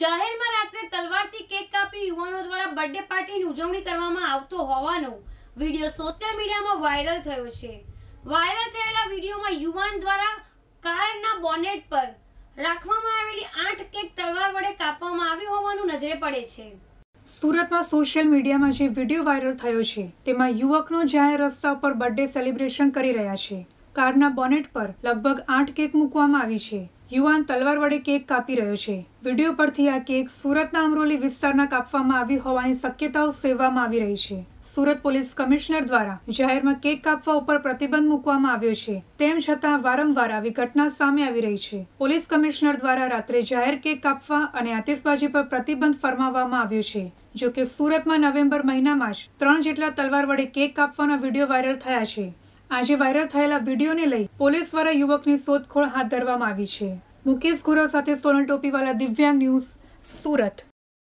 જાહેરમાં રાત્રે તલવારથી કેક કાપી યુવાનો દ્વારા બર્થડે પાર્ટીની ઉજવણી કરવામાં આવતો હોવાનો વિડીયો સોશિયલ મીડિયામાં વાયરલ થયો છે વાયરલ થયેલા વિડીયોમાં યુવાન દ્વારા કારના બોનેટ પર રાખવામાં આવેલી આઠ કેક તલવાર વડે કાપવામાં આવી હોવાનું નજરે પડે છે સુરતમાં સોશિયલ મીડિયામાં જે વિડીયો વાયરલ થયો છે તેમાં યુવકનો જાહેર રસ્તા ઉપર બર્થડે સેલિબ્રેશન કરી રહ્યા છે કારના બોનેટ પર લગભગ આઠ કેક મૂકવામાં આવી છે યુવાન તલવાર વડે કેક કાપી રહ્યો છે વિડીયો પરથી આ કેક સુરતના અમરોલી વિસ્તારના કાપવામાં આવી હોવાની શક્યતાઓ સેવવામાં આવી રહી છે સુરત પોલીસ કમિશનર દ્વારા જાહેરમાં કેક કાપવા ઉપર પ્રતિબંધ મૂકવામાં આવ્યો છે તેમ છતાં વારંવાર આવી ઘટના સામે આવી રહી છે પોલીસ કમિશનર દ્વારા રાત્રે જાહેર કેક કાપવા અને આતિશબાજી પર પ્રતિબંધ ફરમાવવામાં આવ્યો છે જો કે સુરતમાં નવેમ્બર મહિનામાં જ ત્રણ જેટલા તલવાર વડે કેક કાપવાના વિડીયો વાયરલ થયા છે આજે વાયરલ થયેલા વિડીયોને લઈ પોલીસ દ્વારા યુવકની શોધખોળ હાથ ધરવામાં આવી છે મુકેશ ગુરવ સાથે સોનલ ટોપીવાલા દિવ્યાંગ ન્યૂઝ સુરત